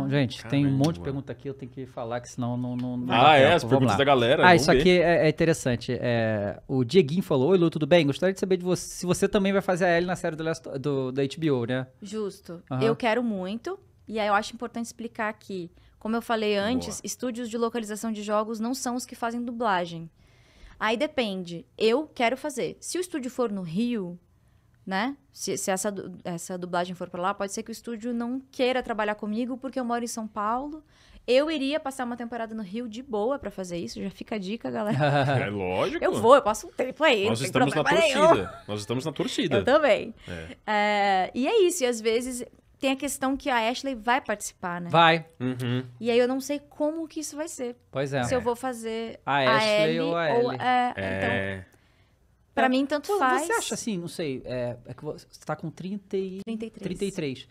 Bom, gente, Caramba. tem um monte de pergunta aqui, eu tenho que falar, que senão não. não, não ah, é, as Vamos perguntas lá. da galera. Ah, isso ver. aqui é, é interessante. É, o Dieguinho falou: Oi, Lu, tudo bem? Gostaria de saber de você, se você também vai fazer a Ellie na série do, do, da HBO, né? Justo. Uhum. Eu quero muito, e aí eu acho importante explicar aqui. Como eu falei antes, Boa. estúdios de localização de jogos não são os que fazem dublagem. Aí depende. Eu quero fazer. Se o estúdio for no Rio, né? Se, se essa, essa dublagem for para lá, pode ser que o estúdio não queira trabalhar comigo porque eu moro em São Paulo. Eu iria passar uma temporada no Rio de boa para fazer isso, já fica a dica, galera. É lógico. Eu vou, eu passo um tempo aí. Nós estamos na torcida. Nós estamos na torcida. Eu também. É. É, e é isso, e às vezes tem a questão que a Ashley vai participar, né? Vai. Uhum. E aí eu não sei como que isso vai ser. Pois é. Se eu vou fazer a, a Ashley ou a Ellie. Ou, então, é, é. Então, Pra mim, tanto faz. Você acha assim, não sei, é, é que você tá com 30 e... 33. 33.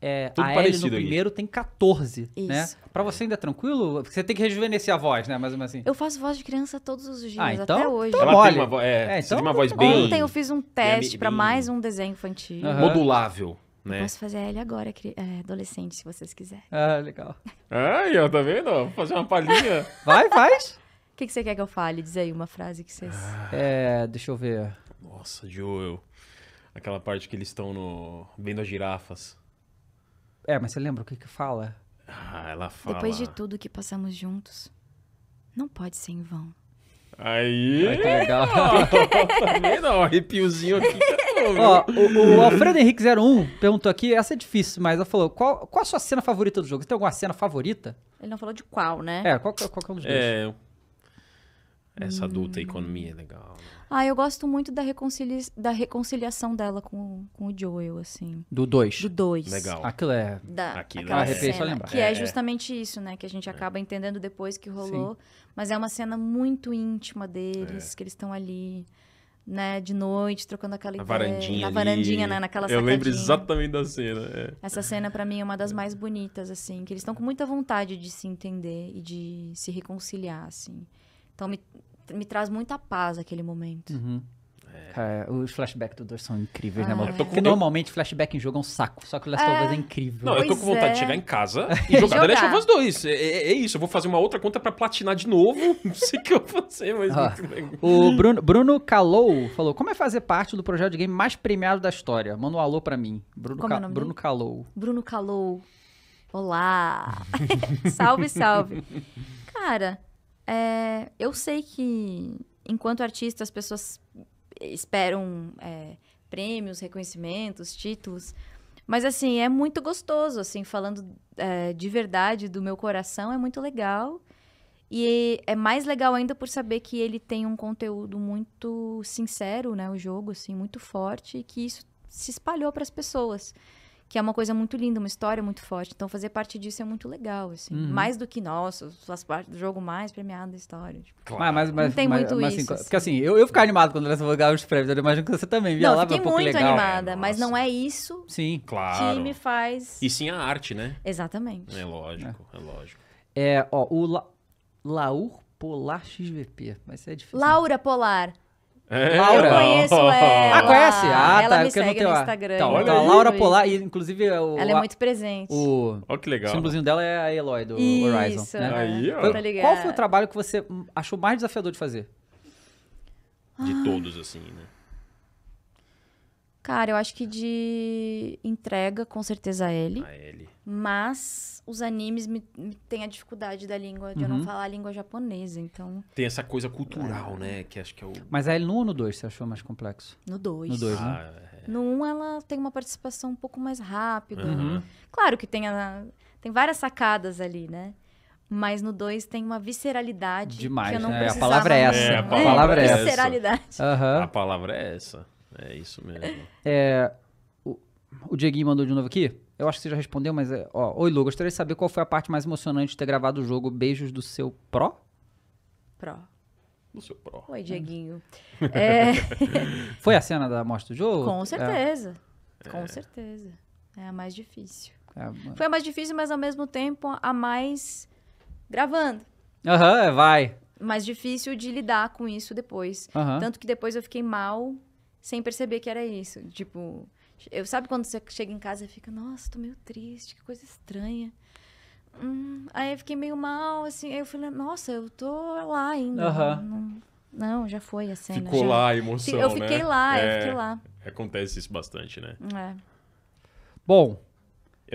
É, Tudo a Ellie no aí. primeiro tem 14, né? Isso. né? Pra você ainda é tranquilo? Você tem que rejuvenescer a voz, né? mas mas assim. Eu faço voz de criança todos os dias, ah, então, até hoje. Então Ela olha. tem uma, vo é, é, então, tem uma tá voz bem... Ontem eu fiz um teste bem... pra mais um desenho infantil. Uhum. Modulável. Né? Posso fazer ele agora, é, adolescente, se vocês quiserem. Ah, legal. Ah, eu também tá não. Vou fazer uma palhinha. vai, faz que, que você quer que eu fale? Diz aí uma frase que vocês. Ah. É, deixa eu ver. Nossa, Joel. Aquela parte que eles estão no... vendo as girafas. É, mas você lembra o que que fala? Ah, ela fala. Depois de tudo que passamos juntos, não pode ser em vão. Aí, Ai, que legal. Também não, arrepiozinho aqui. Ó, o, o Alfredo Henrique 01 perguntou aqui, essa é difícil, mas ela falou, qual, qual a sua cena favorita do jogo? Você tem alguma cena favorita? Ele não falou de qual, né? É, qual, qual, é, qual que é um dos é, dois? É, essa hum. adulta economia é legal. Né? Ah, eu gosto muito da, da reconciliação dela com, com o Joel, assim. Do dois. Do dois. Legal. Aquilo é. Da, Aquilo aquela é. Cena, lembrar. Que é, é, justamente isso, né? Que a gente é. acaba é. entendendo depois que rolou. Sim. Mas é uma cena muito íntima deles, é. que eles estão ali. Né, de noite, trocando aquela ideia. Varandinha na varandinha, né, naquela Eu sacadinha. lembro exatamente da cena. Essa cena, para mim, é uma das mais bonitas, assim. Que eles estão com muita vontade de se entender e de se reconciliar, assim. Então me, me traz muita paz aquele momento. Uhum. É. é os flashbacks do dois são incríveis, né, ah, né, mano? Porque normalmente flashback em jogo é um saco, só que o Last of Us é, é incrível. Não, eu tô com vontade de é. chegar em casa e jogar, jogar. The Last of Us 2. É, isso, eu vou fazer uma outra conta pra platinar de novo. Não sei o que eu vou fazer, mas ah, muito O Bruno, Bruno Calou falou: Como é fazer parte do projeto de game mais premiado da história? Manda um alô pra mim. Bruno, Ca Bruno Calou. Bruno Calou. Olá! salve, salve. Cara, é, eu sei que, enquanto artista, as pessoas esperam é, prêmios, reconhecimentos, títulos. Mas, assim, é muito gostoso, assim, falando é, de verdade do meu coração, é muito legal. E é mais legal ainda por saber que ele tem um conteúdo muito sincero, né? O jogo, assim, muito forte, e que isso se espalhou para as pessoas que é uma coisa muito linda, uma história muito forte. Então, fazer parte disso é muito legal, assim. Uhum. Mais do que, nossa, faz parte do jogo mais premiado da história. Tipo. Claro. Mas, mas, não tem mas, muito mas, assim, isso. Assim, assim. Porque, assim, eu, eu ficar animado quando elas vão ganhar os prêmios. Eu imagino que você também via não, lá, fiquei é um muito legal. animada, é, mas não é isso sim, claro. que me faz... E sim a arte, né? Exatamente. É lógico, é, é lógico. É, ó, o La... Laur Polar XVP, mas isso é difícil. Né? Laura Polar. É, Laura. Eu conheço ela. Ah, conhece? Ah, ela tá. Me segue no Instagram. Então, então, aí, Laura Polar, e inclusive. É o, ela é muito presente. O, oh, que legal. O símbolozinho dela é a Eloy do Isso, Horizon. Isso. Né? Aí, tá ó. Foi, qual foi o trabalho que você achou mais desafiador de fazer? De todos, assim, né? Cara, eu acho que de entrega, com certeza a ele. A ele. Mas os animes me, me têm a dificuldade da língua, de uhum. eu não uhum. falar a língua japonesa, então. Tem essa coisa cultural, é. né? Que acho que é o. Mas a ele no 1 ou no 2 você achou mais complexo? No 2. No 2, ah, né? É. No 1 ela tem uma participação um pouco mais rápida. Uhum. Claro que tem, a, tem várias sacadas ali, né? Mas no 2 tem uma visceralidade. Demais, que eu não né? É é, é a palavra é essa. É, a palavra é, é essa. Visceralidade. Uhum. A palavra é essa. É isso mesmo. É, o, o Dieguinho mandou de novo aqui. Eu acho que você já respondeu, mas é. Ó, Oi, Lu, gostaria de saber qual foi a parte mais emocionante de ter gravado o jogo Beijos do seu Pro? Pro. Do seu Pro. Oi, Dieguinho. É. Foi a cena da mostra do jogo? Com é. certeza. É. Com certeza. É a mais difícil. É, mas... Foi a mais difícil, mas ao mesmo tempo a mais gravando. Aham, uhum, vai. Mais difícil de lidar com isso depois. Uhum. Tanto que depois eu fiquei mal sem perceber que era isso. Tipo, eu sabe quando você chega em casa e fica, nossa, tô meio triste, que coisa estranha. Hum, aí eu fiquei meio mal, assim, aí eu falei, nossa, eu tô lá ainda. Uh -huh. não, não, já foi a cena. Ficou já... lá a emoção, Eu fiquei né? lá, é... eu fiquei lá. Acontece isso bastante, né? É. Bom,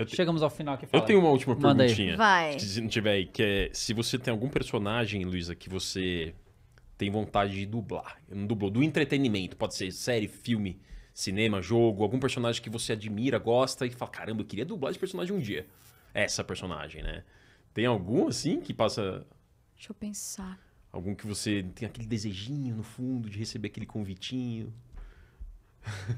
te... Chegamos ao final aqui. Eu tenho uma última Manda perguntinha. Aí. Vai. Se não tiver aí, que é se você tem algum personagem, Luísa, que você tem vontade de dublar. Não dublou, do entretenimento, pode ser série, filme, cinema, jogo, algum personagem que você admira, gosta e fala: caramba, eu queria dublar esse personagem um dia. Essa personagem, né? Tem algum assim que passa. Deixa eu pensar. Algum que você tem aquele desejinho no fundo de receber aquele convitinho?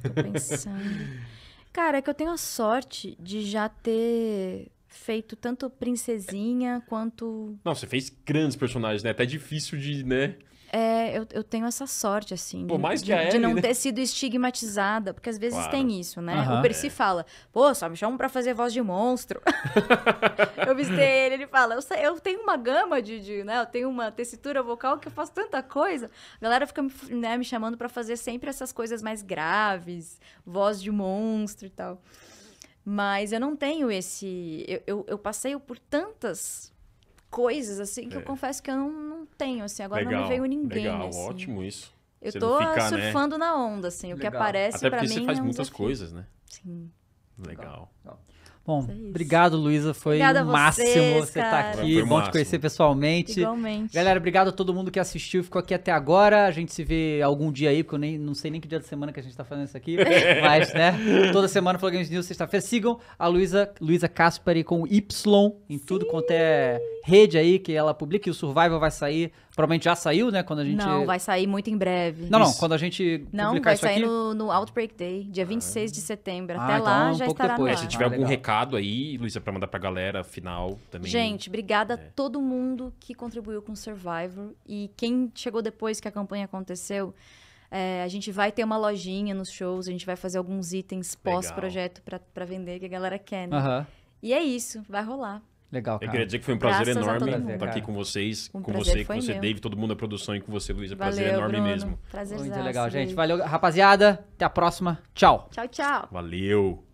Tô pensando. Cara, é que eu tenho a sorte de já ter feito tanto princesinha quanto. Não, você fez grandes personagens, né? Até difícil de, né? É, eu, eu tenho essa sorte, assim. Pô, de, a Ellie, de, não né? ter sido estigmatizada, porque às vezes claro. tem isso, né? Uhum, o Percy é. fala, pô, só me chamam pra fazer voz de monstro. eu visitei ele, ele fala, eu, eu tenho uma gama de, de, né? Eu tenho uma tessitura vocal que eu faço tanta coisa. A galera fica né, me chamando pra fazer sempre essas coisas mais graves, voz de monstro e tal. Mas eu não tenho esse. Eu, eu, eu passeio por tantas coisas, assim, que é. eu confesso que eu não, não tenho, assim. Agora legal, não me veio ninguém. Legal, assim. ótimo isso. Eu você tô ficar, né? surfando né? na onda, assim. Legal. O que aparece pra mim. Até porque você faz é um muitas desafio. coisas, né? Sim. Legal. legal. Bom, é obrigado, Luísa. Foi Obrigada o máximo vocês, você estar tá aqui. Bom te conhecer pessoalmente. Igualmente. Galera, obrigado a todo mundo que assistiu e ficou aqui até agora. A gente se vê algum dia aí, porque eu nem, não sei nem que dia da semana que a gente está fazendo isso aqui. mas, né? Toda semana, Flow Games News, sexta-feira. Sigam a Luísa Luísa Caspari com Y em tudo quanto é rede aí que ela publica. E o Survival vai sair. Provavelmente já saiu, né? Quando a gente. Não, vai sair muito em breve. Não, não. Quando a gente. Não, vai sair aqui... no, no, Outbreak Day, dia 26 ah. de setembro. Ah, até ah, lá então, um já estará depois. se tiver ah, algum legal. recado recado aí, Luísa, para mandar pra galera final também. Gente, obrigada é. a todo mundo que contribuiu com Survivor e quem chegou depois que a campanha aconteceu. É, a gente vai ter uma lojinha nos shows, a gente vai fazer alguns itens pós-projeto para vender que a galera quer, né? Uhum. E é isso, vai rolar. Legal, cara. Eu queria dizer que foi um prazer Graças enorme estar tá aqui com vocês, um com você, com você, meu. Dave, todo mundo da produção e com você, Luísa. Prazer Valeu, enorme Bruno. mesmo. Prazer Muito legal, gente. Valeu, rapaziada. Até a próxima. Tchau. Tchau, tchau. Valeu.